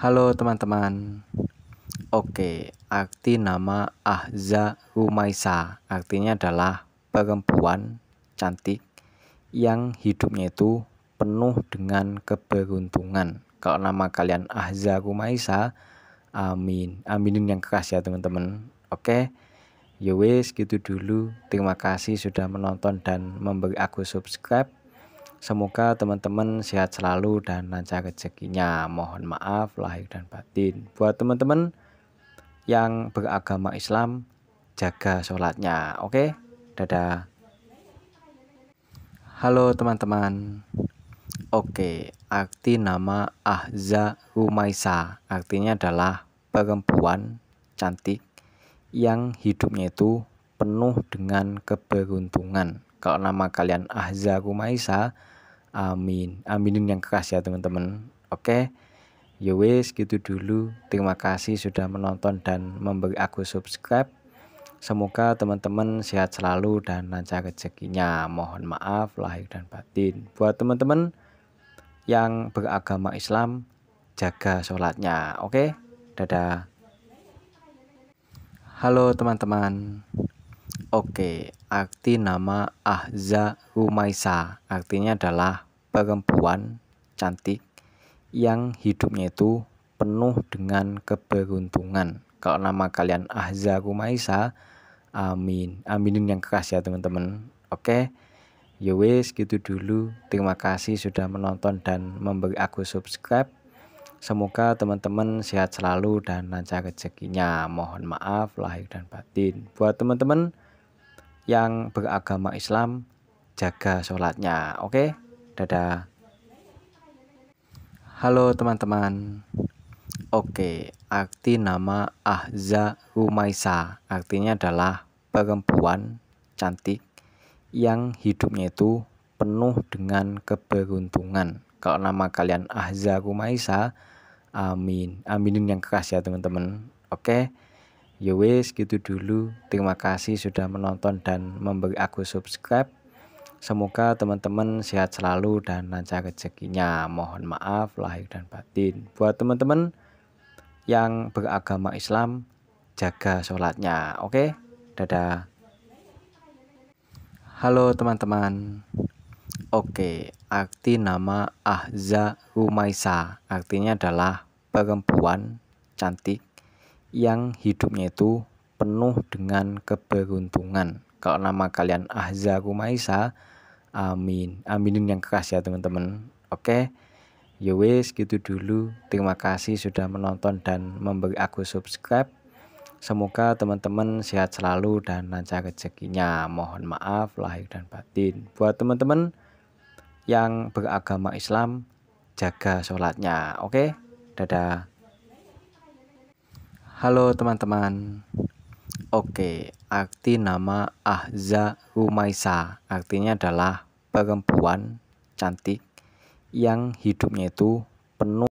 Halo teman-teman. Oke, arti nama Ahza Rumaisa artinya adalah perempuan cantik yang hidupnya itu penuh dengan keberuntungan. Kalau nama kalian Ahza Rumaisa, amin. Aminin yang keras ya teman-teman. Oke. Yowes ya gitu dulu. Terima kasih sudah menonton dan memberi aku subscribe. Semoga teman-teman sehat selalu dan lancar rezekinya. Mohon maaf lahir dan batin. Buat teman-teman yang beragama Islam, jaga sholatnya. Oke, dadah. Halo teman-teman. Oke, arti nama Ahza Rumaisa. Artinya adalah perempuan cantik yang hidupnya itu penuh dengan keberuntungan kalau nama kalian Ahza Kumaisa amin aminin yang kekasih ya teman-teman oke okay? Ya Yowes gitu dulu. Terima kasih sudah menonton dan memberi aku subscribe. Semoga teman-teman sehat selalu dan lancar rezekinya. Mohon maaf lahir dan batin. Buat teman-teman yang beragama Islam, jaga sholatnya. Oke, dadah. Halo teman-teman. Oke, arti nama Ahza Rumaisa. Artinya adalah perempuan cantik yang hidupnya itu penuh dengan keberuntungan. Kalau nama kalian Ahza Rumaisa, amin. Aminin yang keras ya teman-teman. Oke. Yowes ya gitu dulu. Terima kasih sudah menonton dan memberi aku subscribe. Semoga teman-teman sehat selalu dan lancar rezekinya. Mohon maaf lahir dan batin. Buat teman-teman yang beragama Islam jaga sholatnya oke dadah halo teman-teman oke arti nama Ahza Rumaisa artinya adalah perempuan cantik yang hidupnya itu penuh dengan keberuntungan kalau nama kalian Ahza Rumaisa amin aminin yang keras ya teman-teman oke Yowes ya gitu dulu. Terima kasih sudah menonton dan memberi aku subscribe. Semoga teman-teman sehat selalu dan lancar rezekinya. Mohon maaf lahir dan batin. Buat teman-teman yang beragama Islam, jaga sholatnya. Oke, dadah. Halo teman-teman. Oke, arti nama Ahza Rumaisa artinya adalah perempuan cantik yang hidupnya itu penuh dengan keberuntungan. Kalau nama kalian Ahza Kumaisa, amin. Aminin yang kekasih ya teman-teman. Oke. Yowes ya gitu dulu. Terima kasih sudah menonton dan memberi aku subscribe. Semoga teman-teman sehat selalu dan lancar rezekinya. Mohon maaf lahir dan batin. Buat teman-teman yang beragama Islam, jaga sholatnya. Oke, dadah. Halo teman-teman. Oke, arti nama Ahza Rumaisa artinya adalah perempuan cantik yang hidupnya itu penuh